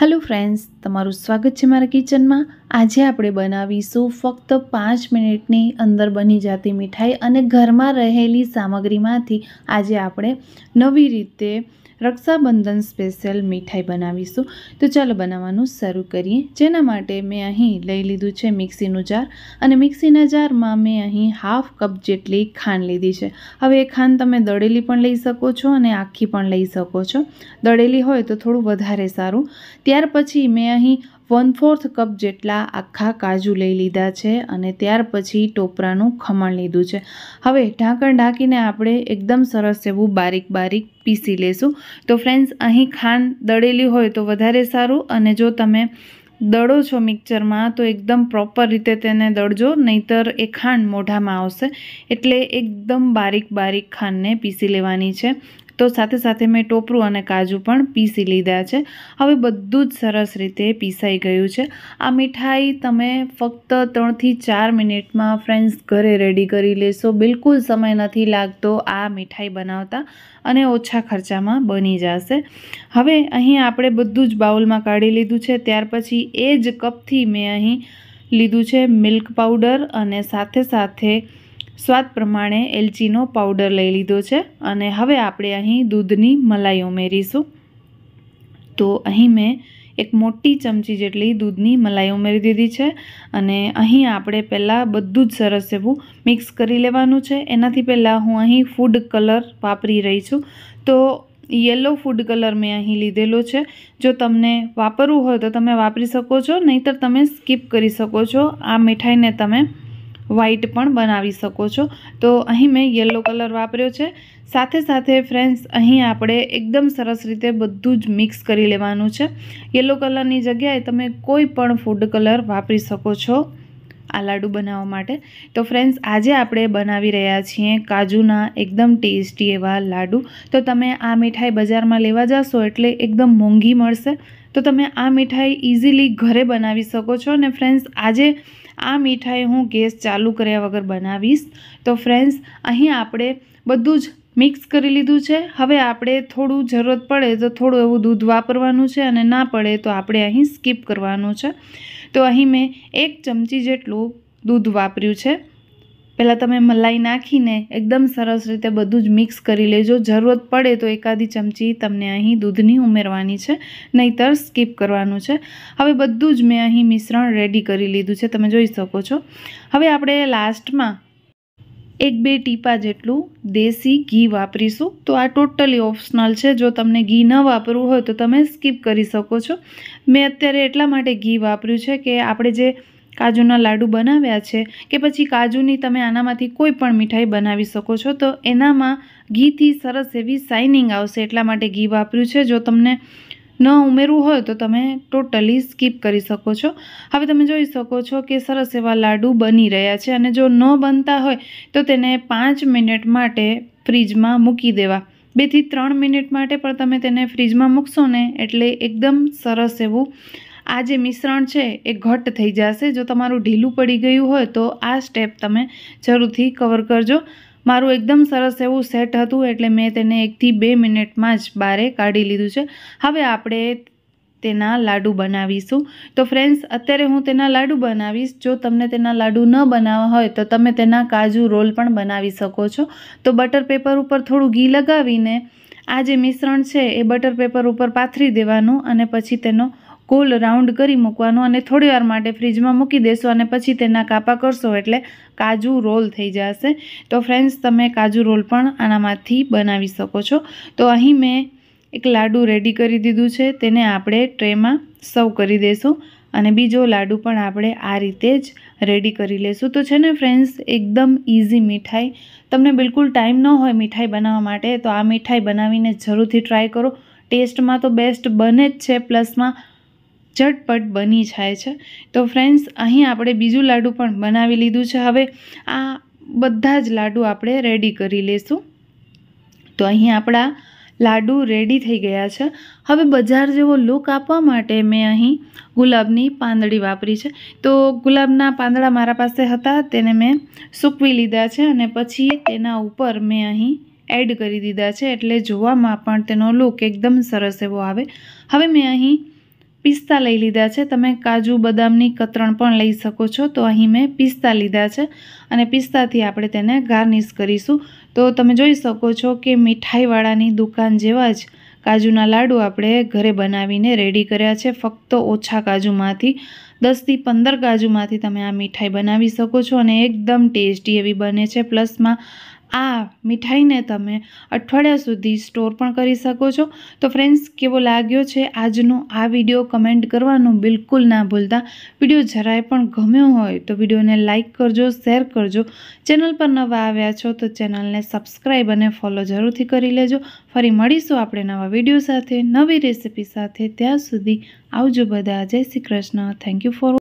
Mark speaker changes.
Speaker 1: hello friends તમારું સ્વાગત છે મારા કિચનમાં આજે આપણે બનાવીશું ફક્ત પાંચ મિનિટની અંદર બની જતી મીઠાઈ અને ઘરમાં રહેલી સામગ્રીમાંથી આજે આપણે નવી રીતે રક્ષાબંધન સ્પેશિયલ મીઠાઈ બનાવીશું તો ચાલો બનાવવાનું શરૂ કરીએ જેના માટે મેં અહીં લઈ લીધું છે મિક્સીનું જાર અને મિક્સીના જારમાં મેં અહીં હાફ કપ જેટલી ખાંડ લીધી છે હવે એ ખાંડ તમે દળેલી પણ લઈ શકો છો અને આખી પણ લઈ શકો છો દળેલી હોય તો થોડું વધારે સારું ત્યાર પછી મેં અહીં વન ફોર્થ કપ જેટલા આખા કાજુ લઈ લીધા છે અને ત્યાર પછી ટોપરાનું ખમણ લીધું છે હવે ઢાંકણ ઢાંકીને આપણે એકદમ સરસ એવું બારીક બારીક પીસી લેશું તો ફ્રેન્ડ્સ અહીં ખાંડ દળેલી હોય તો વધારે સારું અને જો તમે દળો છો મિક્સરમાં તો એકદમ પ્રોપર રીતે તેને દળજો નહીતર એ ખાંડ મોઢામાં આવશે એટલે એકદમ બારીક બારીક ખાંડને પીસી લેવાની છે તો સાથે સાથે મેં ટોપરું અને કાજુ પણ પીસી લીધા છે હવે બધું જ સરસ રીતે પીસાઈ ગયું છે આ મીઠાઈ તમે ફક્ત ત્રણથી ચાર મિનિટમાં ફ્રેન્ડ્સ ઘરે રેડી કરી લેશો બિલકુલ સમય નથી લાગતો આ મીઠાઈ બનાવતા અને ઓછા ખર્ચામાં બની જશે હવે અહીં આપણે બધું જ બાઉલમાં કાઢી લીધું છે ત્યાર પછી એ જ કપથી મેં અહીં લીધું છે મિલ્ક પાવડર અને સાથે સાથે સ્વાદ પ્રમાણે એલચીનો પાવડર લઈ લીધો છે અને હવે આપણે અહીં દૂધની મલાઈ ઉમેરીશું તો અહીં મેં એક મોટી ચમચી જેટલી દૂધની મલાઈ ઉમેરી દીધી છે અને અહીં આપણે પહેલાં બધું જ સરસ એવું મિક્સ કરી લેવાનું છે એનાથી પહેલાં હું અહીં ફૂડ કલર વાપરી રહી છું તો યલો ફૂડ કલર મેં અહીં લીધેલો છે જો તમને વાપરવું હોય તો તમે વાપરી શકો છો નહીંતર તમે સ્કીપ કરી શકો છો આ મીઠાઈને તમે વ્હાઇટ પણ બનાવી શકો છો તો અહીં મેં યલો કલર વાપર્યો છે સાથે સાથે ફ્રેન્ડ્સ અહીં આપણે એકદમ સરસ રીતે બધું જ મિક્સ કરી લેવાનું છે યલો કલરની જગ્યાએ તમે કોઈ પણ ફૂડ કલર વાપરી શકો છો આ લાડુ બનાવવા માટે તો ફ્રેન્ડ્સ આજે આપણે બનાવી રહ્યા છીએ કાજુના એકદમ ટેસ્ટી એવા લાડુ તો તમે આ મીઠાઈ બજારમાં લેવા જશો એટલે એકદમ મોંઘી મળશે તો તમે આ મીઠાઈ ઇઝીલી ઘરે બનાવી શકો છો અને ફ્રેન્ડ્સ આજે આ મીઠાઈ હું ગેસ ચાલુ કર્યા વગર બનાવીશ તો ફ્રેન્ડ્સ અહીં આપણે બધું જ મિક્સ કરી લીધું છે હવે આપણે થોડું જરૂરત પડે તો થોડું એવું દૂધ વાપરવાનું છે અને ના પડે તો આપણે અહીં સ્કીપ કરવાનું છે તો અહીં મેં એક ચમચી જેટલું દૂધ વાપર્યું છે પહેલાં તમે મલાઈ નાખીને એકદમ સરસ રીતે બધું જ મિક્સ કરી લેજો જરૂરત પડે તો એકાદી ચમચી તમને અહીં દૂધની ઉમેરવાની છે નહીંતર સ્કીપ કરવાનું છે હવે બધું જ મેં અહીં મિશ્રણ રેડી કરી લીધું છે તમે જોઈ શકો છો હવે આપણે લાસ્ટમાં એક બે ટીપા જેટલું દેશી ઘી વાપરીશું તો આ ટોટલી ઓપ્શનલ છે જો તમને ઘી ન વાપરવું હોય તો તમે સ્કીપ કરી શકો છો મેં અત્યારે એટલા માટે ઘી વાપર્યું છે કે આપણે જે કાજુના લાડુ બનાવ્યા છે કે પછી કાજુની તમે આનામાંથી કોઈ પણ મીઠાઈ બનાવી શકો છો તો એનામાં ઘીથી સરસ એવી શાઇનિંગ આવશે એટલા માટે ઘી વાપર્યું છે જો તમને ન ઉમેરવું હોય તો તમે ટોટલી સ્કીપ કરી શકો છો હવે તમે જોઈ શકો છો કે સરસ એવા લાડુ બની રહ્યા છે અને જો ન બનતા હોય તો તેને પાંચ મિનિટ માટે ફ્રીજમાં મૂકી દેવા બેથી ત્રણ મિનિટ માટે પણ તમે તેને ફ્રીજમાં મૂકશો ને એટલે એકદમ સરસ એવું આ જે મિશ્રણ છે એ ઘટ્ટ થઈ જશે જો તમારું ઢીલું પડી ગયું હોય તો આ સ્ટેપ તમે જરૂરથી કવર કરજો મારું એકદમ સરસ એવું સેટ હતું એટલે મેં તેને એકથી બે મિનિટમાં જ બારે કાઢી લીધું છે હવે આપણે તેના લાડુ બનાવીશું તો ફ્રેન્ડ્સ અત્યારે હું તેના લાડુ બનાવીશ જો તમને તેના લાડુ ન બનાવવા હોય તો તમે તેના કાજુ રોલ પણ બનાવી શકો છો તો બટર પેપર ઉપર થોડું ઘી લગાવીને આ જે મિશ્રણ છે એ બટર પેપર ઉપર પાથરી દેવાનું અને પછી તેનો કુલ રાઉન્ડ કરી મૂકવાનું અને થોડી વાર માટે ફ્રીજમાં મૂકી દેશો અને પછી તેના કાપા કરશો એટલે કાજુ રોલ થઈ જશે તો ફ્રેન્ડ્સ તમે કાજુ રોલ પણ આનામાંથી બનાવી શકો છો તો અહીં મેં એક લાડુ રેડી કરી દીધું છે તેને આપણે ટ્રેમાં સર્વ કરી દેશું અને બીજો લાડુ પણ આપણે આ રીતે જ રેડી કરી લેશું તો છે ને ફ્રેન્ડ્સ એકદમ ઇઝી મીઠાઈ તમને બિલકુલ ટાઈમ ન હોય મીઠાઈ બનાવવા માટે તો આ મીઠાઈ બનાવીને જરૂરથી ટ્રાય કરો ટેસ્ટમાં તો બેસ્ટ બને જ છે પ્લસમાં ઝટપટ બની જાય છે તો ફ્રેન્ડ્સ અહીં આપણે બીજું લાડુ પણ બનાવી લીધું છે હવે આ બધા જ લાડુ આપણે રેડી કરી લેશું તો અહીં આપણા લાડુ રેડી થઈ ગયા છે હવે બજાર જેવો લુક આપવા માટે મેં અહીં ગુલાબની પાંદડી વાપરી છે તો ગુલાબના પાંદડા મારા પાસે હતા તેને મેં સૂકવી લીધા છે અને પછી તેના ઉપર મેં અહીં એડ કરી દીધા છે એટલે જોવામાં પણ તેનો લુક એકદમ સરસ એવો આવે હવે મેં અહીં પિસ્તા લઈ લીધા છે તમે કાજુ બદામની કતરણ પણ લઈ શકો છો તો અહીં મેં પિસ્તા લીધા છે અને પિસ્તાથી આપણે તેને ગાર્નિશ કરીશું તો તમે જોઈ શકો છો કે મીઠાઈવાળાની દુકાન જેવા જ કાજુના લાડુ આપણે ઘરે બનાવીને રેડી કર્યા છે ફક્ત ઓછા કાજુમાંથી દસથી પંદર કાજુમાંથી તમે આ મીઠાઈ બનાવી શકો છો અને એકદમ ટેસ્ટી એવી બને છે પ્લસમાં આ મીઠાઈને તમે અઠવાડિયા સુધી સ્ટોર પણ કરી શકો છો તો ફ્રેન્ડ્સ કેવો લાગ્યો છે આજનો આ વિડીયો કમેન્ટ કરવાનું બિલકુલ ના ભૂલતા વિડીયો જરાય પણ ગમ્યો હોય તો વિડીયોને લાઇક કરજો શેર કરજો ચેનલ પર નવા આવ્યા છો તો ચેનલને સબસ્ક્રાઈબ અને ફોલો જરૂરથી કરી લેજો ફરી મળીશું આપણે નવા વિડીયો સાથે નવી રેસિપી સાથે ત્યાં સુધી આવજો બધા જય Shri Krishna thank you four